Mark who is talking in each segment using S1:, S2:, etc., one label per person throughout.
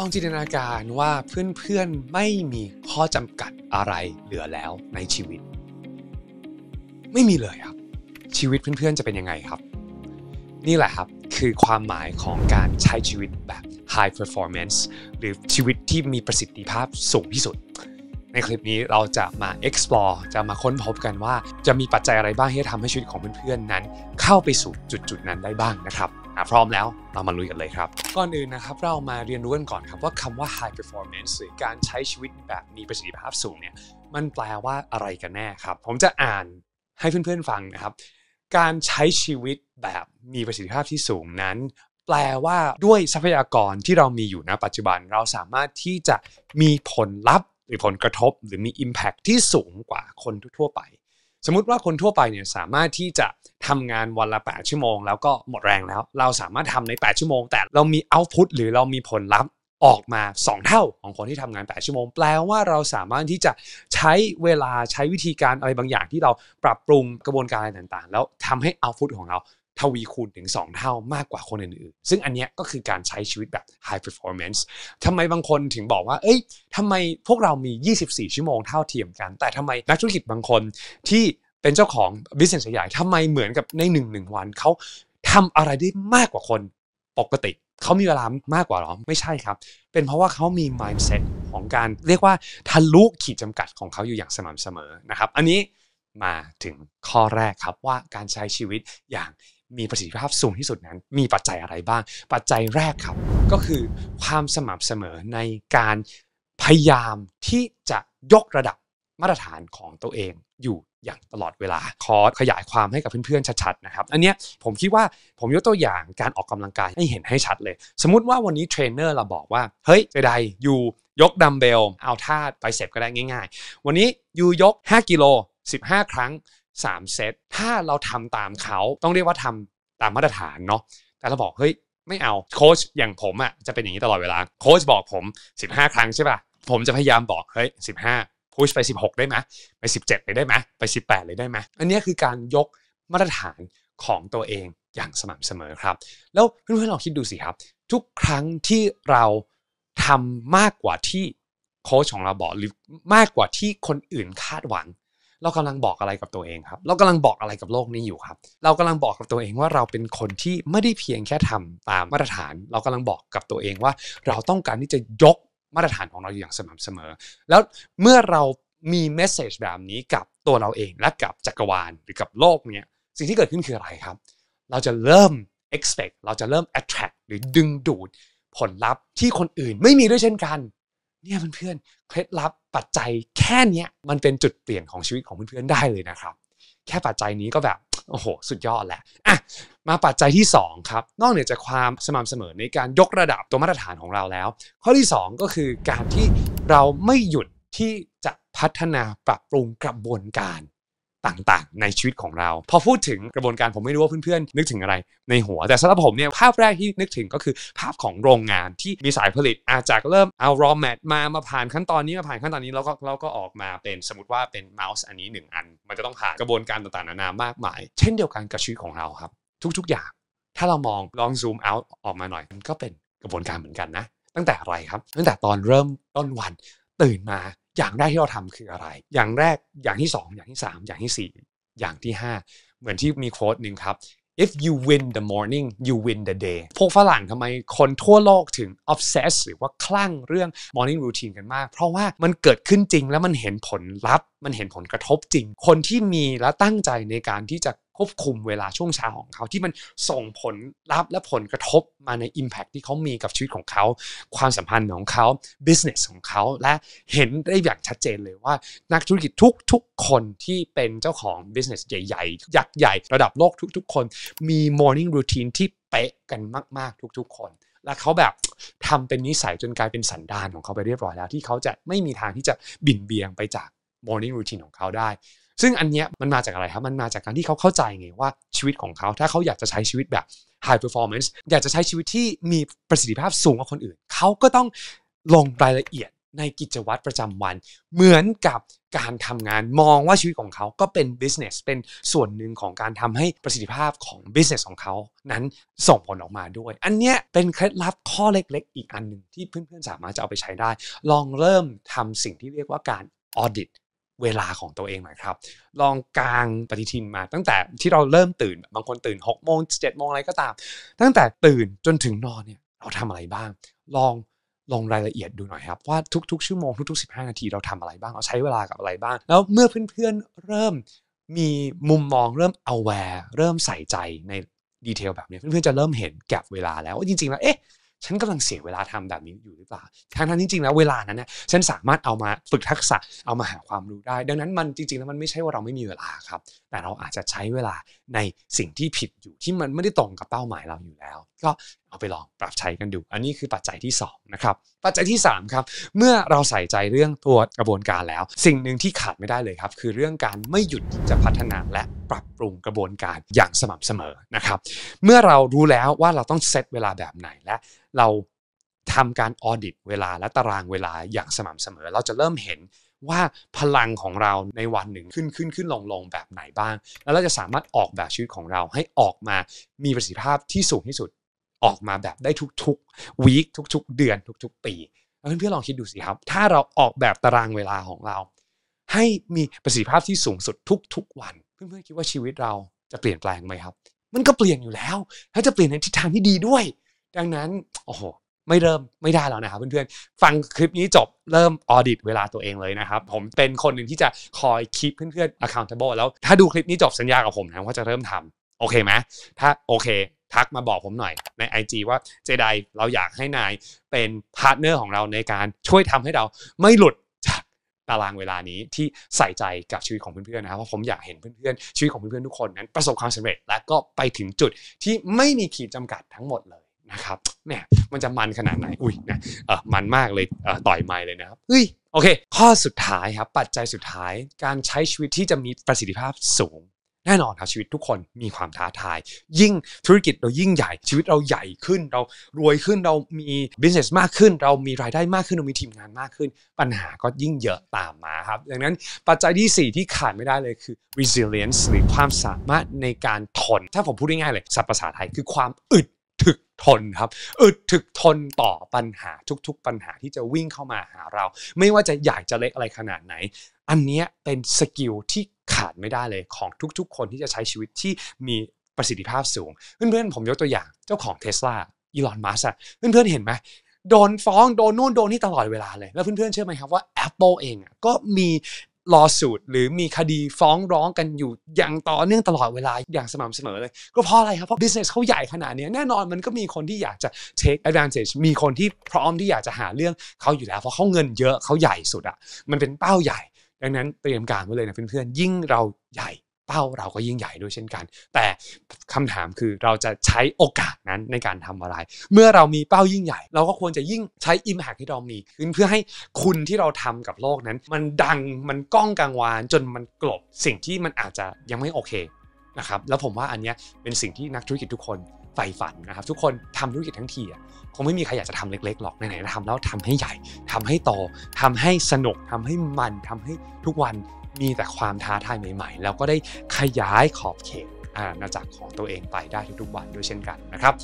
S1: ลองจินตนาการว่าเพื่อนๆไม่มีข้อจำกัดอะไรเหลือแล้วในชีวิต ไม่มีเลยครับ ชีวิตเพื่อนๆจะเป็นยังไงครับ นี่แหละครับคือความหมายของการใช้ชีวิตแบบ high performance หรือชีวิตที่มีประสิทธิภาพสูงที่สุด ในคลิปนี้เราจะมา explore จะมาค้นพบกันว่าจะมีปัจจัยอะไรบ้างที่ทำให้ชีวิตของเพื่อนๆ นั้น เข้าไปสู่จุดๆนั้นได้บ้างนะครับพร้อมแล้วเรามาลุยกันเลยครับก่อนอื่นนะครับเรามาเรียนรู้กันก่อนครับว่าคำว่า high performance หรือการใช้ชีวิตแบบมีประสิทธิภาพสูงเนี่ยมันแปลว่าอะไรกันแน่ครับ ผมจะอ่านให้เพื่อนๆฟังนะครับ การใช้ชีวิตแบบมีประสิทธิภาพที่สูงนั้น แปลว่าด้วยทรัพยากรที่เรามีอยู่ณ ปัจจุบัน เราสามารถที่จะมีผลลัพธ์ หรือผลกระทบ หรือมี Impact ที่สูงกว่าคนทั่วไปสมมติว่าคนทั่วไปเนี่ยสามารถที่จะทำงานวันละ8ชั่วโมงแล้วก็หมดแรงแล้วเราสามารถทำใน 8 ชั่วโมงแต่เรามีเอาต์พุตหรือเรามีผลลัพธ์ออกมา 2 เท่าของคนที่ทำงาน8ชั่วโมงแปลว่าเราสามารถที่จะใช้เวลาใช้วิธีการอะไรบางอย่างที่เราปรับปรุงกระบวนการอะไรต่างๆแล้วทำให้เอาต์พุตของเราทวีคูณถึง 2 เท่ามากกว่าคนอื่นๆ ซึ่งอันนี้ก็คือการใช้ชีวิตแบบ high performance ทำไมบางคนถึงบอกว่า เอ้ยทำไมพวกเรามี 24 ชั่วโมงเท่าเทียมกัน แต่ทำไมนักธุรกิจบางคนที่เป็นเจ้าของ business ใหญ่ ทำไมเหมือนกับใน1นหนึ่งวัน เขาทำอะไรได้มากกว่าคนปกติ เขามีเวลามากกว่าหรอ ไม่ใช่ครับ เป็นเพราะว่าเขามี mindset ของการเรียกว่าทะลุขีดจำกัดของเขาอยู่อย่างสม่ำเสมอนะครับ อันนี้มาถึงข้อแรกครับว่าการใช้ชีวิตอย่างมีประสิทธิภาพสูงที่สุดนั้น มีปัจจัยอะไรบ้าง ปัจจัยแรกครับ ก็คือ ความสม่ำเสมอในการพยายามที่จะยกระดับมาตรฐานของตัวเองอยู่อย่างตลอดเวลาคอขยายความให้กับเพื่อนๆชัดๆนะครับ อันนี้ผมคิดว่าผมยกตัวอย่างการออกกำลังกายให้เห็นให้ชัดเลย สมมติว่าวันนี้เทรนเนอร์เราบอกว่า เฮ้ยใดๆอยู่ยกดัมเบล เอาท่าไปเสพก็ได้ง่าย ๆ วันนี้อยู่ยก 5กิโล15 ครั้ง3เซต ถ้าเราทำตามเขา ต้องเรียกว่า ทำตามมาตรฐานเนาะ แต่เราบอกเฮ้ยไม่เอา โค้ชอย่างผมอะ่ะจะเป็นอย่างนี้ตลอดเวลาโค้ชบอกผม15 ครั้งใช่ป่ะ ผมจะพยายามบอกเฮ้ย15พุชไป 16 ได้ไหมไป 17เลยได้ไหมไป 18 เลยได้ไหมอันนี้คือการยกมาตรฐานของตัวเองอย่างสม่ำเสมอครับ แล้วเพื่อนๆลองคิดดูสิครับทุกครั้งที่เราทำมากกว่าที่โค้ชของเราบอกหรือมากกว่าที่คนอื่นคาดหวังเรากำลังบอกอะไรกับตัวเองครับ เรากำลังบอกอะไรกับโลกนี้อยู่ครับ เรากำลังบอกกับตัวเองว่าเราเป็นคนที่ไม่ได้เพียงแค่ทำตามมาตรฐาน เรากำลังบอกกับตัวเองว่า เราต้องการที่จะยกมาตรฐานของเราอย่างสม่ำเสมอ แล้วเมื่อเรามีเมสเซจแบบนี้กับตัวเราเองและกับจักรวาลหรือกับโลกเนี่ยสิ่งที่เกิดขึ้นคืออะไรครับ เราจะเริ่ม expect เราจะเริ่ม attract หรือดึงดูด ผลลัพธ์ที่คนอื่นไม่มีด้วยเช่นกันเนี่ยเพื่อนๆเคล็ดลับปัจจัยแค่เนี้ยมันเป็นจุดเปลี่ยนของชีวิตของเพื่อนๆได้เลยนะครับ แค่ปัจจัยนี้ก็แบบโอ้โหสุดยอดแหละอ่ะมาปัจจัยที่ 2 ครับนอกเหนือจากความสม่ำเสมอในการยกระดับตัวมาตรฐานของเราแล้ว ข้อที่ 2 ก็คือการที่เราไม่หยุดที่จะพัฒนาปรับปรุงกระบวนการต่างๆในชีวิตของเรา พอพูดถึงกระบวนการผมไม่รู้ว่าเพื่อนๆนึกถึงอะไรในหัวแต่สำหรับผมเนี่ยภาพแรกที่นึกถึงก็คือ ภาพของโรงงานที่มีสายผลิต อาจากเริ่มเอา raw mat มา มาผ่านขั้นตอนนี้มาผ่านขั้นตอนนี้แล้วก็แล้วก็ออกมาเป็นสมมติว่าเป็นเมาส์อันนี้ 1 อัน มันจะต้องผ่านกระบวนการต่างๆนานามากมาย เช่นเดียวกันกับชีวิตของเราครับทุกๆ อย่าง ถ้าเรามองลอง zoom out ออกมาหน่อยมันก็เป็นกระบวนการเหมือนกันนะ ตั้งแต่อะไรครับ ตั้งแต่ตอนเริ่มต้นวันตื่นมาอย่างแรกที่เราทำคืออะไร อย่างแรก อย่างที่ 2 อย่างที่ 3 อย่างที่ 4 อย่างที่ 5 เหมือนที่มีโค้ดหนึ่งครับ if you win the morning you win the day พวกฝรั่งทำไมคนทั่วโลกถึง obsess หรือว่าคลั่งเรื่อง morning routine กันมาก เพราะว่ามันเกิดขึ้นจริงแล้วมันเห็นผลลัพธ์มันเห็นผลกระทบจริง คนที่มีและตั้งใจในการที่จะควบคุมเวลาช่วงเช้าของเขาที่มันส่งผลลับและผลกระทบมาใน Impact ที่เขามีกับชีวิตของเขา ความสัมพันธ์ของเขา Business ของเขาและเห็นได้อย่างชัดเจนเลยว่า นักธุรกิจทุก ๆ คนที่เป็นเจ้าของ Business ใหญ่ ๆ ยักษ์ใหญ่ระดับโลกทุกๆคนมี Morning Routine ที่เป๊ะกันมากๆ ทุก ๆคน แล้วเขาแบบทำเป็นนิสัยจนกลายเป็นสันดานของเขาไปเรียบร้อยแล้ว ที่เขาจะไม่มีทางที่จะบินเบียงไปจาก morning routine ของเขาได้ซึ่งอันเนี้ยมันมาจากอะไรครับ มันมาจากการที่เขาเข้าใจไงว่าชีวิตของเขาถ้าเขาอยากจะใช้ชีวิตแบบ high performance อยากจะใช้ชีวิตที่มีประสิทธิภาพสูงกว่าคนอื่นเขาก็ต้องลงรายละเอียดในกิจวัตรประจำวัน เหมือนกับการทำงานมองว่าชีวิตของเขาก็เป็น business เป็นส่วนหนึ่งของการทำให้ประสิทธิภาพของ business ของเขานั้นส่งผลออกมาด้วย อันนี้เป็นเคล็ดลับข้อเล็ก ๆ อีกอันหนึ่งที่เพื่อนๆสามารถจะเอาไปใช้ได้ ลองเริ่มทำสิ่งที่เรียกว่าการ audit เวลาของตัวเองหน่อยครับลองกางปฏิทินมาตั้งแต่ที่เราเริ่มตื่นบางคนตื่น6กโมงเจ็ดโมงอะไรก็ตาม ตั้งแต่ตื่นจนถึงนอนเนี่ยเราทำอะไรบ้าง ลองลงรายละเอียดดูหน่อยครับว่าทุกๆชั่วโมงทุกๆ15นาทีเราทำอะไรบ้างเราใช้เวลากับอะไรบ้างแล้วเมื่อเพื่อนๆเริ่มมีมุมมองเริ่ม aware เริ่มใส่ใจในดีเทลแบบนี้เพื่อนๆจะเริ่มเห็นแก็บเวลาแล้วว่าจริงๆแล้วเอ๊ะฉันกำลังเสียเวลาทำแบบนี้อยู่หรือเปล่าทั้งทั้นจริงๆแล้วเวลานั้นเนี่ยฉันสามารถเอามาฝึกทักษะเอามาหาความรู้ได้ ดังนั้นมันจริง ๆ แล้วมันไม่ใช่ว่าเราไม่มีเวลาครับ แต่เราอาจจะใช้เวลาในสิ่งที่ผิดอยู่ที่มันไม่ได้ตรงกับเป้าหมายเราอยู่แล้ว ก็เอาไปลองปรับใช้กันดู อันนี้คือปัจจัยที่2นะครับ ปัจจัยที่3ครับ เมื่อเราใส่ใจเรื่องตัวกระบวนการแล้ว สิ่งหนึ่งที่ขาดไม่ได้เลยครับคือเรื่องการไม่หยุดจะพัฒนาและปรับปรุงกระบวนการอย่างสม่ำเสมอนะครับ เมื่อเรารู้แล้วว่าเราต้องเซตเวลาแบบไหนและเราทำการออดิตเวลาและตารางเวลาอย่างสม่ำเสมอ เราจะเริ่มเห็นว่าพลังของเราในวันหนึ่งขึ้นขึ้นขึ้นลงลงแบบไหนบ้าง แล้วเราจะสามารถออกแบบชีวิตของเราให้ออกมามีประสิทธิภาพที่สูงที่สุดออกมาแบบได้ทุกๆวีคทุกๆ เดือนทุกๆ ปีเพื่อนๆลองคิดดูสิครับ ถ้าเราออกแบบตารางเวลาของเรา ให้มีประสิทธิภาพที่สูงสุดทุกๆ วัน เพื่อนๆคิดว่าชีวิตเราจะเปลี่ยนแปลงไหมครับ มันก็เปลี่ยนอยู่แล้วถ้าจะเปลี่ยนในทิศทางที่ดีด้วย ดังนั้นโอ้โหไม่เริ่มไม่ได้แล้วนะครับเพื่อนๆฟังคลิปนี้จบเริ่มออดิตเวลาตัวเองเลยนะครับ ผมเป็นคนหนึ่งที่จะคอยคีปเพื่อนๆ accountable แล้ว ถ้าดูคลิปนี้จบสัญญากับผมนะว่าจะเริ่มทำโอเคไหมถ้าโอเคทักมาบอกผมหน่อยใน IG ว่าเจไดเราอยากให้นายเป็นพาร์ทเนอร์ของเราในการช่วยทำให้เรา ไม่หลุดจากตารางเวลานี้ที่ใส่ใจกับชีวิตของเพื่อนๆนะครับเพราะผมอยากเห็นเพื่อนๆชีวิตของเพื่อนๆทุกคนนั้น ประสบความสำเร็จ และก็ไปถึงจุดที่ไม่มีขีดจำกัดทั้งหมดเลยนะครับแ่ยมันจะมันขนาดไหนอุ้ยนะเออมันมากเลยเออต่อยไม้เลยนะครับเฮ้ยโอเค ข้อสุดท้ายครับ ปัจจัยสุดท้ายการใช้ชีวิตที่จะมีประสิทธิภาพสูงแน่นอนครับชีวิตทุกคนมีความท้าทาย ยิ่งธุรกิจเรายิ่งใหญ่ชีวิตเราใหญ่ขึ้น เรารวยขึ้นเรามีบิสเนสมากขึ้น เรามีรายได้มากขึ้นเรา มีทีมงานมากขึ้น ปัญหาก็ยิ่งเยอะตามมาครับดังนั้นปัจจัยที่ 4 ที่ขาดไม่ได้เลยคือ resilience หรือความสามารถในการทนถ้าผมพูดง่ายๆเลยสับภาษาไทยคือความอึดถึกทนครับอึดถึกทนต่อปัญหาทุก ๆ ปัญหาที่จะวิ่งเข้ามาหาเรา ไม่ว่าจะใหญ่จะเล็กอะไรขนาดไหน อันนี้เป็นสกิลที่ขาดไม่ได้เลยของทุกๆคนที่จะใช้ชีวิตที่มีประสิทธิภาพสูง เพื่อนๆผมยกตัวอย่างเจ้าของเทสลาอีลอนมัสก์เพื่อนๆเห็นไหมโดนฟ้องโดนนู่นโดนนี่ตลอดเวลาเลย แล้วเพื่อนๆเชื่อไหมครับว่า Apple เองก็มีลอสูตร หรือมีคดีฟ้องร้องกันอยู่อย่างต่อเนื่องตลอดเวลาอย่างสม่ำเสมอเลย ก็เพราะอะไรครับเพราะ business เขาใหญ่ขนาดนี้แน่นอนมันก็มีคนที่อยากจะ take advantage มีคนที่พร้อมที่อยากจะหาเรื่องเขาอยู่แล้วเพราะเขาเงินเยอะเขาใหญ่สุดอะมันเป็นเป้าใหญ่ดังนั้นเตรียมการไว้เลยนะเพื่อนๆ ยิ่งเราใหญ่ เป้าเราก็ยิ่งใหญ่ด้วยเช่นกัน แต่คำถามคือเราจะใช้โอกาสนั้นในการทำอะไร เมื่อเรามีเป้ายิ่งใหญ่ เราก็ควรจะยิ่งใช้อิมแพกที่เรา มีเพื่อให้คุณที่เราทำกับโลกนั้น มันดังมันก้องกังวาน จนมันกลบ สิ่งที่มันอาจจะยังไม่โอเคนะครับแล้วผมว่าอันนี้เป็นสิ่งที่นักธุรกิจทุกคนใฝ่ฝันนะครับทุกคนทำธุรกิจทั้งทีคงไม่มีใครอยากจะทำเล็กๆหรอกไหนๆทำแล้วทำให้ใหญ่ทำให้โตทำให้สนุกทำให้มันทำให้ทุกวันมีแต่ความท้าทายใหม่ ๆ แล้วก็ได้ขยายขอบเขตอาณาจักรของตัวเองไปได้ทุกๆวันด้วยเช่นกันนะครับ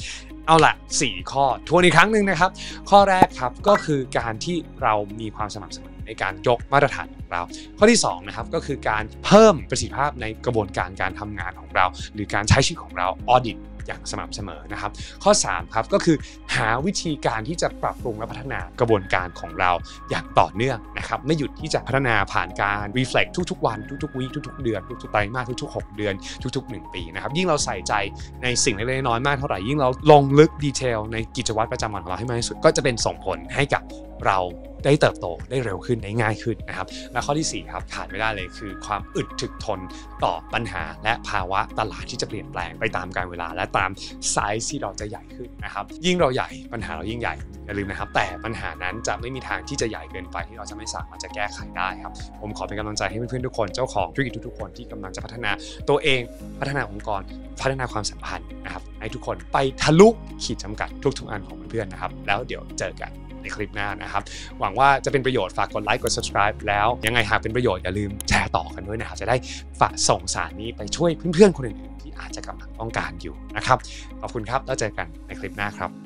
S1: เอาละ4 ข้อทวนอีกครั้งหนึ่งนะครับ ข้อแรกครับก็คือการที่เรามีความสม่ำเสมอในการยกมาตรฐานของเราข้อที่2นะครับก็คือการเพิ่มประสิทธิภาพในกระบวนการการทำงานของเราหรือการใช้ชีวิตของเราออดิตอย่างสม่ำเสมอนะครับข้อ3ครับก็คือ หาวิธีการที่จะปรับปรุงและพัฒนากระบวนการของเราอย่างต่อเนื่องนะครับไม่หยุดที่จะพัฒนาผ่านการรีเฟล็กทุก ๆ วัน ทุกๆวีทุกๆเดือนทุก ๆไตรมาสทุกๆ6เดือนทุกๆ 1 ปีนะครับยิ่งเราใส่ใจในสิ่งเล็กๆน้อยๆ มากเท่าไหร่ ยิ่งเราลงลึกดีเทลในกิจวัตรประจำวันของเราให้มากที่สุดก็จะเป็นส่งผลให้กับเราได้เติบโตได้เร็วขึ้นได้ง่ายขึ้นนะครับและข้อที่4ครับขาดไม่ได้เลยคือ ความอึดถึกทนต่อปัญหาและภาวะตลาดที่จะเปลี่ยนแปลงไปตามการเวลาและตามไซส์ที่เราจะใหญ่ขึ้นนะครับ ยิ่งเราใหญ่ปัญหาเรายิ่งใหญ่อย่าลืมนะครับแต่ปัญหานั้นจะไม่มีทางที่จะใหญ่เกินไปที่เราจะไม่สามารถจะแก้ไขได้ครับผมขอเป็นกำลังใจให้เพื่อนๆทุกคน เจ้าของธุรกิจทุกๆคนที่กำลังจะพัฒนา ตัวเองพัฒนาองค์กรพัฒนาความสัมพันธ์นะครับให้ทุกคนไปทะลุขีดจำกัดทุก ๆอันของเพื่อนๆนะครับ แล้วเดี๋ยวเจอกันในคลิปหน้านะครับ หวังว่าจะเป็นประโยชน์ฝากกดไลค์กด subscribe แล้วยังไงหากเป็นประโยชน์ อย่าลืมแชร์ต่อกันด้วยนะครับ จะได้ฝากส่งสารนี้ไปช่วยเพื่อนๆคนอื่นๆที่อาจจะกำลังต้องการอยู่นะครับ ขอบคุณครับ แล้วเจอกันในคลิปหน้าครับ